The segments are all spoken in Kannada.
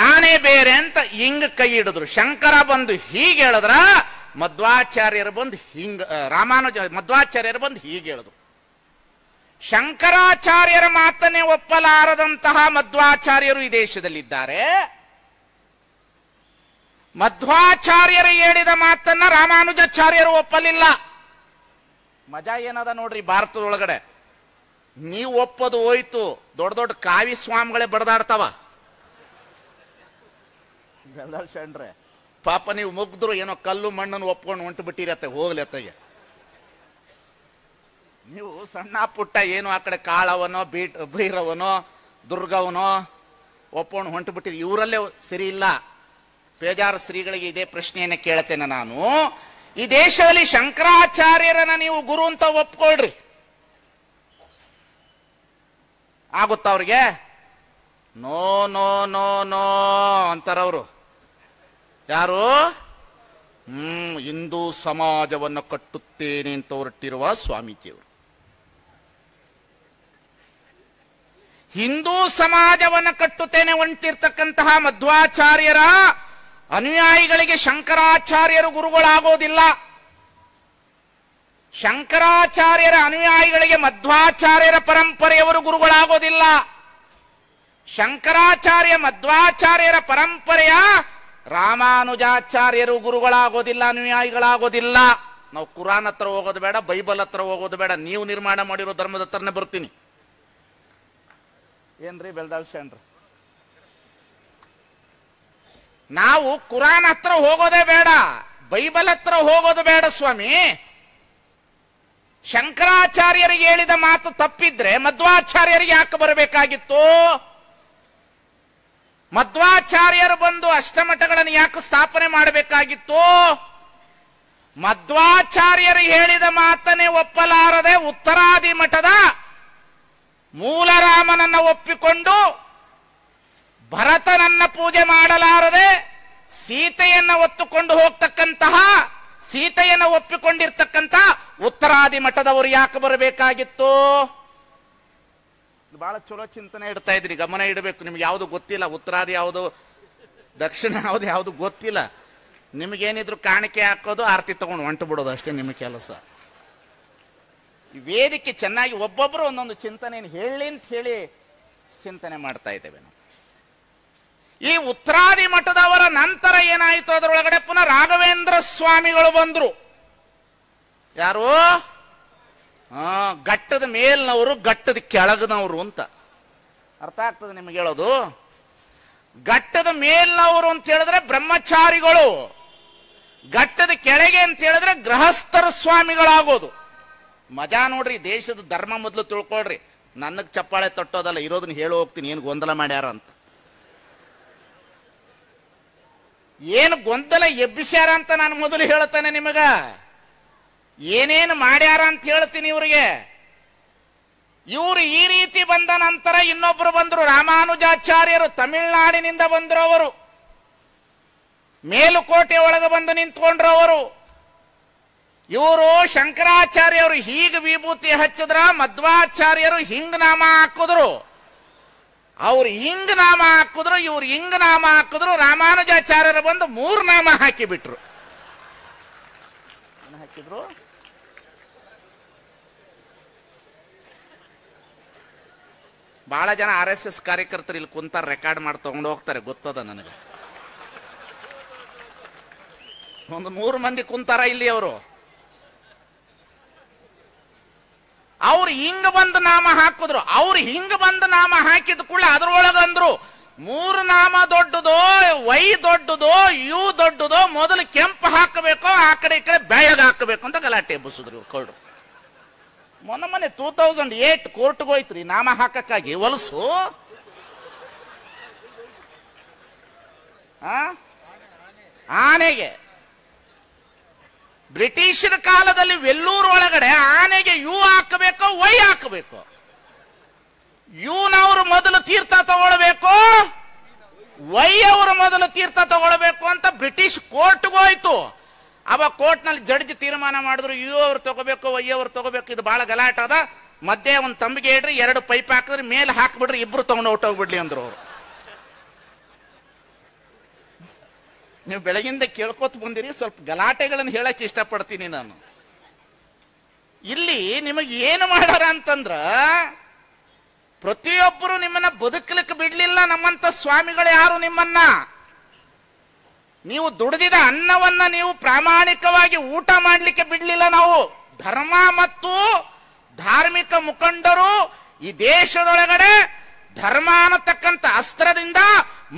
ನಾನೇ ಬೇರೆ ಅಂತ ಹಿಂಗ ಕೈ ಹಿಡಿದ್ರು ಶಂಕರ ಬಂದು ಹೀಗೆ ಹೇಳಿದ್ರ ಮಧ್ವಾಚಾರ್ಯರು ಬಂದು ಹಿಂಗ ರಾಮಾನುಜ ಮಧ್ವಾಚಾರ್ಯರು ಬಂದು ಹೀಗೆ ಹೇಳಿದ್ರು ಶಂಕರಾಚಾರ್ಯರ ಮಾತನ್ನೇ ಒಪ್ಪಲಾರದಂತಹ ಮಧ್ವಾಚಾರ್ಯರು ಈ ದೇಶದಲ್ಲಿದ್ದಾರೆ ಮಧ್ವಾಚಾರ್ಯರು ಹೇಳಿದ ಮಾತನ್ನ ರಾಮಾನುಜಾಚಾರ್ಯರು ಒಪ್ಪಲಿಲ್ಲ ಮಜಾ ಏನದ ನೋಡ್ರಿ ಭಾರತದೊಳಗಡೆ ನೀವು ಒಪ್ಪದು ಹೋಯ್ತು ದೊಡ್ಡ ದೊಡ್ಡ ಕಾವಿ ಸ್ವಾಮಿಗಳೇ ಬಡದಾಡ್ತಾವ ಶಂಡ್ರೆ ಪಾಪ ನೀವು ಮುಗ್ದ್ರು ಏನೋ ಕಲ್ಲು ಮಣ್ಣನ್ನು ಒಪ್ಕೊಂಡು ಹೊಂಟು ಅತ್ತೆ ಹೋಗ್ಲಿ ಅತ್ತಗೆ ನೀವು ಸಣ್ಣ ಪುಟ್ಟ ಏನು ಆ ಕಡೆ ಕಾಳವನೋ ಬೀಟ್ ಬೈರವನೋ ದುರ್ಗವನೋ ಒಪ್ಪೊಂಡು ಹೊಂಟು ಬಿಟ್ಟಿರಿ ಇವರಲ್ಲೇ ಸರಿ ಇಲ್ಲ ಬೇಜಾರು ಶ್ರೀಗಳಿಗೆ ಇದೇ ಪ್ರಶ್ನೆಯನ್ನು ಕೇಳ್ತೇನೆ ನಾನು ಈ ದೇಶದಲ್ಲಿ ಶಂಕರಾಚಾರ್ಯರನ್ನ ನೀವು ಗುರು ಅಂತ ಒಪ್ಕೊಳ್ರಿ ಆಗುತ್ತ ಅವ್ರಿಗೆ ನೋ ನೋ ನೋ ನೋ ಅಂತಾರವರು ಯಾರು ಹ್ಮ್ ಹಿಂದೂ ಸಮಾಜವನ್ನು ಕಟ್ಟುತ್ತೇನೆ ಅಂತ ಹೊರಟಿರುವ ಸ್ವಾಮೀಜಿಯವರು ಹಿಂದೂ ಸಮಾಜವನ್ನು ಕಟ್ಟುತ್ತೇನೆ ಹೊಂಟಿರ್ತಕ್ಕಂತಹ ಮಧ್ವಾಚಾರ್ಯರ ಅನುಯಾಯಿಗಳಿಗೆ ಶಂಕರಾಚಾರ್ಯರು ಗುರುಗಳಾಗೋದಿಲ್ಲ ಶಂಕರಾಚಾರ್ಯರ ಅನುಯಾಯಿಗಳಿಗೆ ಮಧ್ವಾಚಾರ್ಯರ ಪರಂಪರೆಯವರು ಗುರುಗಳಾಗೋದಿಲ್ಲ ಶಂಕರಾಚಾರ್ಯ ಮಧ್ವಾಚಾರ್ಯರ ಪರಂಪರೆಯ ರಾಮಾನುಜಾಚಾರ್ಯರು ಗುರುಗಳಾಗೋದಿಲ್ಲ ಅನುಯಾಯಿಗಳಾಗೋದಿಲ್ಲ ನಾವು ಕುರಾನ್ ಹತ್ರ ಹೋಗೋದು ಬೇಡ ಬೈಬಲ್ ಹತ್ರ ಹೋಗೋದು ಬೇಡ ನೀವು ನಿರ್ಮಾಣ ಮಾಡಿರೋ ಧರ್ಮದ ಹತ್ರನೇ ಬರ್ತೀನಿ ಏನ್ರಿ ಬೆಲ್ದಾವ್ ನಾವು ಕುರಾನ್ ಹತ್ರ ಹೋಗೋದೇ ಬೇಡ ಬೈಬಲ್ ಹತ್ರ ಹೋಗೋದು ಬೇಡ ಸ್ವಾಮಿ ಶಂಕರಾಚಾರ್ಯರಿಗೆ ಹೇಳಿದ ಮಾತು ತಪ್ಪಿದ್ರೆ ಮಧ್ವಾಚಾರ್ಯರಿಗೆ ಯಾಕೆ ಬರಬೇಕಾಗಿತ್ತು ಮಧ್ವಾಚಾರ್ಯರು ಬಂದು ಅಷ್ಟಮಠಗಳನ್ನು ಯಾಕೆ ಸ್ಥಾಪನೆ ಮಾಡಬೇಕಾಗಿತ್ತು ಮಧ್ವಾಚಾರ್ಯರು ಹೇಳಿದ ಮಾತನೇ ಒಪ್ಪಲಾರದೆ ಉತ್ತರಾದಿ ಮಠದ ಮೂಲರಾಮನನ್ನ ಒಪ್ಪಿಕೊಂಡು ಭರತನನ್ನ ಪೂಜೆ ಮಾಡಲಾರದೆ ಸೀತೆಯನ್ನ ಒತ್ತುಕೊಂಡು ಹೋಗ್ತಕ್ಕಂತಹ ಸೀತೆಯನ್ನು ಒಪ್ಪಿಕೊಂಡಿರ್ತಕ್ಕಂಥ ಉತ್ತರಾದಿ ಮಠದವರು ಯಾಕೆ ಬರಬೇಕಾಗಿತ್ತು ಭಾಳ ಚಲೋ ಚಿಂತನೆ ಇಡ್ತಾ ಇದ್ರಿ ಗಮನ ಇಡಬೇಕು ನಿಮ್ಗೆ ಯಾವುದು ಗೊತ್ತಿಲ್ಲ ಉತ್ತರಾದಿ ಯಾವುದು ದಕ್ಷಿಣ ಯಾವುದು ಯಾವುದು ಗೊತ್ತಿಲ್ಲ ನಿಮಗೇನಿದ್ರು ಕಾಣಿಕೆ ಹಾಕೋದು ಆರತಿ ತಗೊಂಡು ಹೊಂಟು ಬಿಡೋದು ಅಷ್ಟೇ ನಿಮ್ಮ ಕೆಲಸ ವೇದಿಕೆ ಚೆನ್ನಾಗಿ ಒಬ್ಬೊಬ್ಬರು ಒಂದೊಂದು ಚಿಂತನೆ ಹೇಳಿ ಅಂತ ಹೇಳಿ ಚಿಂತನೆ ಮಾಡ್ತಾ ಇದ್ದೇವೆ ನಾವು ಈ ಉತ್ತರಾದಿ ಮಠದವರ ನಂತರ ಏನಾಯಿತು ಅದರೊಳಗಡೆ ಪುನಃ ರಾಘವೇಂದ್ರ ಸ್ವಾಮಿಗಳು ಬಂದರು ಯಾರು ಆ ಘಟ್ಟದ ಮೇಲ್ನವರು ಘಟ್ಟದ ಕೆಳಗನವರು ಅಂತ ಅರ್ಥ ಆಗ್ತದೆ ನಿಮಗೆ ಹೇಳೋದು ಘಟ್ಟದ ಮೇಲಿನವರು ಅಂತ ಹೇಳಿದ್ರೆ ಬ್ರಹ್ಮಚಾರಿಗಳು ಘಟ್ಟದ ಕೆಳಗೆ ಅಂತ ಹೇಳಿದ್ರೆ ಗೃಹಸ್ಥರ ಸ್ವಾಮಿಗಳಾಗೋದು ಮಜಾ ನೋಡ್ರಿ ದೇಶದ ಧರ್ಮ ಮೊದಲು ತಿಳ್ಕೊಳ್ರಿ ನನಗೆ ಚಪ್ಪಾಳೆ ತಟ್ಟೋದಲ್ಲ ಇರೋದನ್ನ ಹೇಳಿ ಹೋಗ್ತೀನಿ ಏನು ಗೊಂದಲ ಮಾಡ್ಯಾರ ಅಂತ ಏನು ಗೊಂದಲ ಎಬ್ಬಿಸ್ಯಾರ ಅಂತ ನಾನು ಮೊದಲು ಹೇಳ್ತಾನೆ ನಿಮಗ ಏನೇನು ಮಾಡ್ಯಾರ ಅಂತ ಹೇಳ್ತೀನಿ ಇವರಿಗೆ ಇವರು ಈ ರೀತಿ ಬಂದ ನಂತರ ಇನ್ನೊಬ್ರು ಬಂದರು ರಾಮಾನುಜಾಚಾರ್ಯರು ತಮಿಳುನಾಡಿನಿಂದ ಬಂದರು ಅವರು ಮೇಲುಕೋಟೆ ಒಳಗೆ ಬಂದು ನಿಂತ್ಕೊಂಡ್ರು ಅವರು ಇವರು ಶಂಕರಾಚಾರ್ಯರು ಹೀಗೆ ವಿಭೂತಿ ಹಚ್ಚಿದ್ರ ಮಧ್ವಾಚಾರ್ಯರು ಹಿಂಗ್ ನಾಮ ಹಾಕಿದ್ರು ಅವ್ರು ಹಿಂಗ್ ನಾಮ ಹಾಕಿದ್ರು ಇವ್ರು ಹಿಂಗ್ ನಾಮ ಹಾಕಿದ್ರು ರಾಮಾನುಜಾಚಾರ್ಯರು ಬಂದು ಮೂರು ನಾಮ ಹಾಕಿಬಿಟ್ರು ಹಾಕಿದ್ರು ಭಾಳ ಜನ ಆರ್ ಎಸ್ ಎಸ್ ಕಾರ್ಯಕರ್ತರು ಇಲ್ಲಿ ಕುಂತಾರೆ ರೆಕಾರ್ಡ್ ಮಾಡಿ ತೊಗೊಂಡು ಹೋಗ್ತಾರೆ ಗೊತ್ತದ ನನಗೆ ಒಂದು ಮೂರು ಮಂದಿ ಕುಂತಾರ ಇಲ್ಲಿ ಅವರು ಅವ್ರು ಹಿಂಗ ಬಂದ ನಾಮ ಹಾಕಿದ್ರು ಅವ್ರು ಹಿಂಗ ಬಂದ ನಾಮ ಹಾಕಿದ ಕೂಡ ಅಂದ್ರು ಮೂರು ನಾಮ ದೊಡ್ಡದೋ ವೈ ದೊಡ್ಡದೋ ಯು ದೊಡ್ಡದೋ ಮೊದಲು ಕೆಂಪು ಹಾಕಬೇಕು ಆ ಕಡೆ ಈ ಕಡೆ ಬೆಳಗ್ಗೆ ಹಾಕಬೇಕು ಅಂತ ಗಲಾಟೆ ಎಬ್ಬಿಸಿದ್ರು ಕೌಡ್ರು ಮೊನ್ನ ಮೊನ್ನೆ ಟೂ ತೌಸಂಡ್ ಏಟ್ ಕೋರ್ಟ್ಗೆ ಹೋಯ್ತ್ರಿ ನಾಮ ಹಾಕಕ್ಕಾಗಿ ಹೊಲಸು ಆನೆಗೆ ಬ್ರಿಟಿಷರ ಕಾಲದಲ್ಲಿ ವೆಲ್ಲೂರ್ ಒಳಗಡೆ ಆನೆಗೆ ಯು ಹಾಕಬೇಕು ವೈ ಹಾಕಬೇಕು ಯುನವರು ಮೊದಲು ತೀರ್ಥ ತಗೊಳ್ಬೇಕು ವೈ ಅವರು ಮೊದಲು ತೀರ್ಥ ತಗೊಳ್ಬೇಕು ಅಂತ ಬ್ರಿಟಿಷ್ ಹೋಯ್ತು ಅವ ಕೋರ್ಟ್ನಲ್ಲಿ ಜಡ್ಜ್ ತೀರ್ಮಾನ ಮಾಡಿದ್ರು ಯು ಅವ್ರು ತಗೋಬೇಕು ವೈ ಅವ್ರು ತಗೋಬೇಕು ಇದು ಭಾಳ ಗಲಾಟೆ ಅದ ಮಧ್ಯೆ ಒಂದು ತಂಬಿಗೆ ಇಡ್ರಿ ಎರಡು ಪೈಪ್ ಹಾಕಿದ್ರೆ ಮೇಲೆ ಹಾಕ್ಬಿಡ್ರಿ ಇಬ್ರು ತಗೊಂಡು ಹೊಟ್ಟೋಗ್ಬಿಡ್ಲಿ ಅಂದ್ರು ಅವರು ನೀವು ಬೆಳಗಿಂದ ಕೇಳ್ಕೊತ ಬಂದಿರಿ ಸ್ವಲ್ಪ ಗಲಾಟೆಗಳನ್ನು ಹೇಳಕ್ ಇಷ್ಟಪಡ್ತೀನಿ ನಾನು ಇಲ್ಲಿ ನಿಮಗೆ ಏನು ಮಾಡಾರ ಅಂತಂದ್ರ ಪ್ರತಿಯೊಬ್ಬರು ನಿಮ್ಮನ್ನ ಬದುಕಲಿಕ್ಕೆ ಬಿಡ್ಲಿಲ್ಲ ನಮ್ಮಂತ ಸ್ವಾಮಿಗಳು ಯಾರು ನಿಮ್ಮನ್ನ ನೀವು ದುಡಿದಿದ ಅನ್ನವನ್ನ ನೀವು ಪ್ರಾಮಾಣಿಕವಾಗಿ ಊಟ ಮಾಡಲಿಕ್ಕೆ ಬಿಡಲಿಲ್ಲ ನಾವು ಧರ್ಮ ಮತ್ತು ಧಾರ್ಮಿಕ ಮುಖಂಡರು ಈ ದೇಶದೊಳಗಡೆ ಧರ್ಮ ಅನ್ನತಕ್ಕಂಥ ಅಸ್ತ್ರದಿಂದ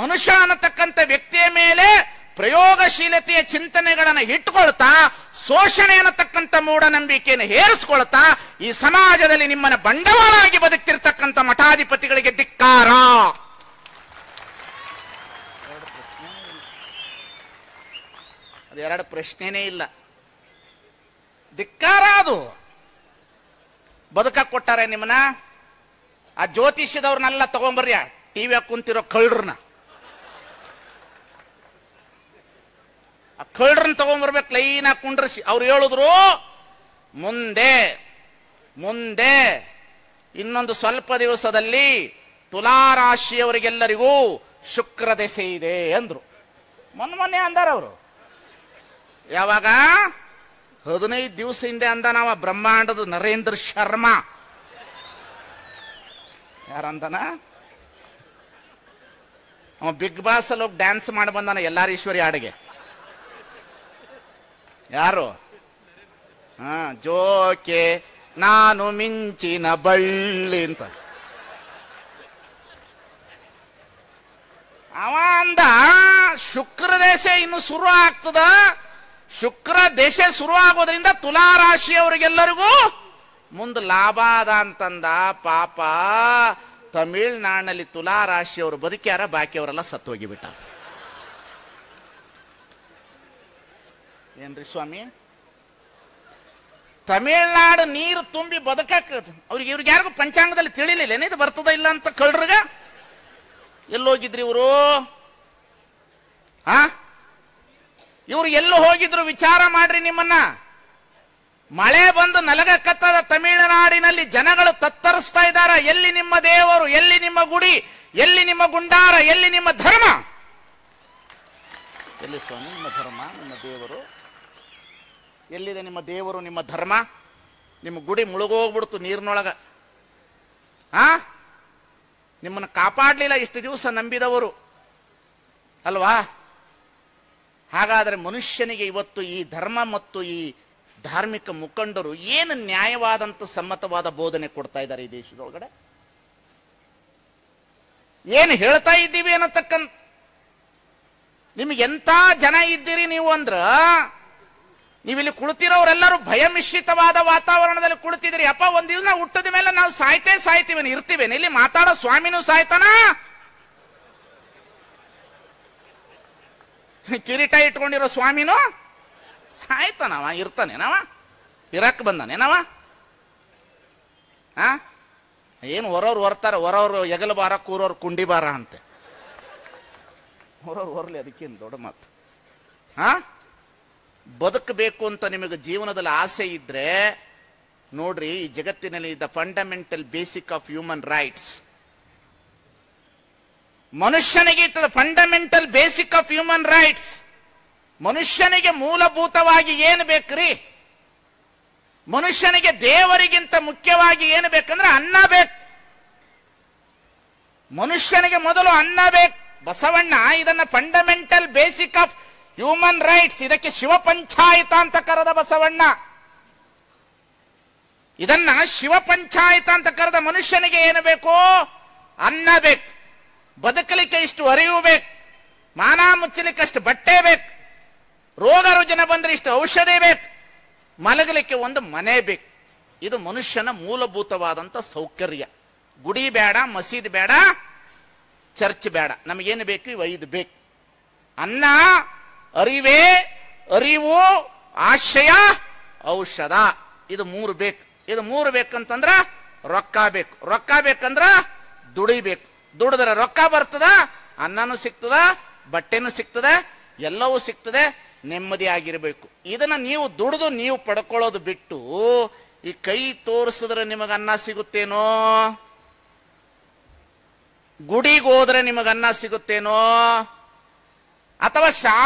ಮನುಷ್ಯ ಅನ್ನತಕ್ಕಂಥ ವ್ಯಕ್ತಿಯ ಮೇಲೆ ಪ್ರಯೋಗಶೀಲತೆಯ ಚಿಂತನೆಗಳನ್ನು ಇಟ್ಟುಕೊಳ್ತಾ ಶೋಷಣೆ ಅನ್ನತಕ್ಕಂತ ಮೂಢನಂಬಿಕೆಯನ್ನು ಹೇರಿಸ್ಕೊಳ್ತಾ ಈ ಸಮಾಜದಲ್ಲಿ ನಿಮ್ಮನ್ನ ಬಂಡವಾಳ ಆಗಿ ಬದುಕ್ತಿರ್ತಕ್ಕಂಥ ಮಠಾಧಿಪತಿಗಳಿಗೆ ಧಿಕ್ಕಾರ ಎರಡು ಪ್ರಶ್ನೆನೇ ಇಲ್ಲ ಧಿಕ್ಕಾರ ಅದು ಬದುಕ ಕೊಟ್ಟಾರೆ ನಿಮ್ಮನ್ನ ಆ ಜ್ಯೋತಿಷ್ಯದವ್ರನ್ನೆಲ್ಲ ಟಿ ಟಿವಿ ಕುಂತಿರೋ ಕಳ್ಳ್ರನ್ನ ಆ ಕಳ್ಳ್ರನ್ನ ತಗೊಂಬರ್ಬೇಕು ಲೈನ್ ಕುಂಡ್ರಿಸಿ ಅವ್ರು ಹೇಳಿದ್ರು ಮುಂದೆ ಮುಂದೆ ಇನ್ನೊಂದು ಸ್ವಲ್ಪ ದಿವಸದಲ್ಲಿ ತುಲಾರಾಶಿಯವರಿಗೆಲ್ಲರಿಗೂ ಶುಕ್ರ ದೆಸೆ ಇದೆ ಅಂದ್ರು ಮೊನ್ನೆ ಮೊನ್ನೆ ಅಂದಾರ ಅವರು ಯಾವಾಗ ಹದಿನೈದು ದಿವಸ ಹಿಂದೆ ಅಂದ ನಾವು ಬ್ರಹ್ಮಾಂಡದ ನರೇಂದ್ರ ಶರ್ಮಾ ಯಾರಂದನ ಅವ ಬಿಗ್ ಬಾಸ್ ಅಲ್ಲಿ ಹೋಗಿ ಡ್ಯಾನ್ಸ್ ಮಾಡಿ ಬಂದನ ಎಲ್ಲಾರ ಈಶ್ವರಿ ಹಾಡಿಗೆ ಯಾರು ಹಾ ಜೋಕೆ ನಾನು ಮಿಂಚಿನ ಬಳ್ಳಿ ಅಂತ ಅವ ಅಂದ ಶುಕ್ರ ದೇಶ ಇನ್ನು ಶುರು ಆಗ್ತದ ಶುಕ್ರ ದೇಶ ಶುರು ಆಗೋದ್ರಿಂದ ತುಲಾರಾಶಿಯವರಿಗೆಲ್ಲರಿಗೂ ಮುಂದೆ ಲಾಭ ಅದ ಅಂತಂದ ಪಾಪ ತಮಿಳ್ನಾಡಿನಲ್ಲಿ ತುಲಾರಾಶಿಯವರು ಬದುಕ್ಯಾರ ಬಾಕಿಯವರೆಲ್ಲ ಹೋಗಿಬಿಟ್ಟ ಏನ್ರಿ ಸ್ವಾಮಿ ತಮಿಳ್ನಾಡು ನೀರು ತುಂಬಿ ಬದುಕ ಅವ್ರಿಗೆ ಇವ್ರಿಗೆ ಯಾರಿಗೂ ಪಂಚಾಂಗದಲ್ಲಿ ತಿಳಿಲಿಲ್ಲ ಏನಿದು ಬರ್ತದ ಇಲ್ಲ ಅಂತ ಕಳ್ರಗ ಎಲ್ಲೋಗಿದ್ರಿ ಇವರು ಹಾ ಇವರು ಎಲ್ಲೂ ಹೋಗಿದ್ರು ವಿಚಾರ ಮಾಡ್ರಿ ನಿಮ್ಮನ್ನ ಮಳೆ ಬಂದು ಕತ್ತದ ತಮಿಳುನಾಡಿನಲ್ಲಿ ಜನಗಳು ತತ್ತರಿಸ್ತಾ ಇದ್ದಾರ ಎಲ್ಲಿ ನಿಮ್ಮ ದೇವರು ಎಲ್ಲಿ ನಿಮ್ಮ ಗುಡಿ ಎಲ್ಲಿ ನಿಮ್ಮ ಗುಂಡಾರ ಎಲ್ಲಿ ನಿಮ್ಮ ಧರ್ಮ ಎಲ್ಲಿ ಸ್ವಾಮಿ ನಿಮ್ಮ ಧರ್ಮ ನಿಮ್ಮ ದೇವರು ಎಲ್ಲಿದೆ ನಿಮ್ಮ ದೇವರು ನಿಮ್ಮ ಧರ್ಮ ನಿಮ್ಮ ಗುಡಿ ಮುಳುಗೋಗ್ಬಿಡ್ತು ನೀರಿನೊಳಗ ಆ ನಿಮ್ಮನ್ನು ಕಾಪಾಡಲಿಲ್ಲ ಇಷ್ಟು ದಿವಸ ನಂಬಿದವರು ಅಲ್ವಾ ಹಾಗಾದರೆ ಮನುಷ್ಯನಿಗೆ ಇವತ್ತು ಈ ಧರ್ಮ ಮತ್ತು ಈ ಧಾರ್ಮಿಕ ಮುಖಂಡರು ಏನು ನ್ಯಾಯವಾದಂಥ ಸಮ್ಮತವಾದ ಬೋಧನೆ ಕೊಡ್ತಾ ಇದ್ದಾರೆ ಈ ದೇಶದೊಳಗಡೆ ಏನು ಹೇಳ್ತಾ ಇದ್ದೀವಿ ಅನ್ನತಕ್ಕಂಥ ನಿಮ್ಗೆ ಎಂತ ಜನ ಇದ್ದೀರಿ ನೀವು ಅಂದ್ರ ನೀವಿಲ್ಲಿ ಕುಳಿತಿರೋರೆಲ್ಲರೂ ಭಯಮಿಶ್ರಿತವಾದ ವಾತಾವರಣದಲ್ಲಿ ಕುಳಿತಿದ್ರಿ ಅಪ್ಪ ಒಂದು ಹುಟ್ಟದ ಮೇಲೆ ನಾವು ಸಾಯ್ತೇ ಸಾಯ್ತೀವಿ ಇರ್ತೀವೇನು ಇಲ್ಲಿ ಮಾತಾಡೋ ಸ್ವಾಮಿನೂ ಸಾಯ್ತಾನ ಕಿರೀಟ ಇಟ್ಕೊಂಡಿರೋ ಸ್ವಾಮಿನೂ ಸಾಯ್ತಾನವ ಇರ್ತಾನೇನವ ಇರಕ್ ಬಂದಾನೇನವ ಆ ಏನು ಹೊರವ್ರು ಹೊರ್ತಾರೆ ಹೊರವ್ರು ಎಗಲ ಬಾರ ಕೂರೋರು ಕುಂಡಿ ಬಾರ ಅಂತೆ ಹೊರವ್ರು ಹೊರಲಿ ಅದಕ್ಕೇನು ದೊಡ್ಡ ಮಾತು ಹಾ ಬದುಕಬೇಕು ಅಂತ ನಿಮಗೆ ಜೀವನದಲ್ಲಿ ಆಸೆ ಇದ್ರೆ ನೋಡ್ರಿ ಈ ಜಗತ್ತಿನಲ್ಲಿ the fundamental basic of human rights ಮನುಷ್ಯನಿಗೆ ಇಟ್ಟದ fundamental basic of human rights ಮನುಷ್ಯನಿಗೆ ಮೂಲಭೂತವಾಗಿ ಏನು ಬೇಕ್ರಿ ಮನುಷ್ಯನಿಗೆ ದೇವರಿಗಿಂತ ಮುಖ್ಯವಾಗಿ ಏನು ಬೇಕಂದ್ರೆ ಅನ್ನ ಬೇಕು ಮನುಷ್ಯನಿಗೆ ಮೊದಲು ಅನ್ನ ಬೇಕು ಬಸವಣ್ಣ ಇದನ್ನ fundamental basic of human rights ಇದಕ್ಕೆ ಶಿವ ಪಂಚಾಯತ ಅಂತ ಕರೆದ ಬಸವಣ್ಣ ಇದನ್ನ ಶಿವ ಪಂಚಾಯತ ಅಂತ ಕರೆದ ಮನುಷ್ಯನಿಗೆ ಏನು ಬೇಕು ಅನ್ನ ಬೇಕು ಬದುಕಲಿಕ್ಕೆ ಇಷ್ಟು ಅರಿವು ಬೇಕು ಮಾನ ಮುಚ್ಚಲಿಕ್ಕೆ ಅಷ್ಟು ಬಟ್ಟೆ ಬೇಕು ರೋಗ ರುಜಿನ ಬಂದರೆ ಇಷ್ಟು ಔಷಧಿ ಬೇಕು ಮಲಗಲಿಕ್ಕೆ ಒಂದು ಮನೆ ಬೇಕು ಇದು ಮನುಷ್ಯನ ಮೂಲಭೂತವಾದಂಥ ಸೌಕರ್ಯ ಗುಡಿ ಬೇಡ ಮಸೀದಿ ಬೇಡ ಚರ್ಚ್ ಬೇಡ ನಮಗೇನು ಬೇಕು ಇವ ಬೇಕು ಅನ್ನ ಅರಿವೇ ಅರಿವು ಆಶಯ ಔಷಧ ಇದು ಮೂರು ಬೇಕು ಇದು ಮೂರು ಬೇಕಂತಂದ್ರ ರೊಕ್ಕ ಬೇಕು ರೊಕ್ಕ ಬೇಕಂದ್ರ ದುಡಿಬೇಕು ದುಡಿದ್ರೆ ರೊಕ್ಕ ಬರ್ತದ ಅನ್ನನೂ ಸಿಗ್ತದ ಬಟ್ಟೆನೂ ಸಿಗ್ತದೆ ಎಲ್ಲವೂ ಸಿಗ್ತದೆ ನೆಮ್ಮದಿಯಾಗಿರಬೇಕು ಇದನ್ನ ನೀವು ದುಡಿದು ನೀವು ಪಡ್ಕೊಳ್ಳೋದು ಬಿಟ್ಟು ಈ ಕೈ ತೋರಿಸಿದ್ರೆ ನಿಮಗೆ ಅನ್ನ ಸಿಗುತ್ತೇನೋ ಗುಡಿಗೋದ್ರೆ ನಿಮಗೆ ಅನ್ನ ಸಿಗುತ್ತೇನೋ ಅಥವಾ ಶಾ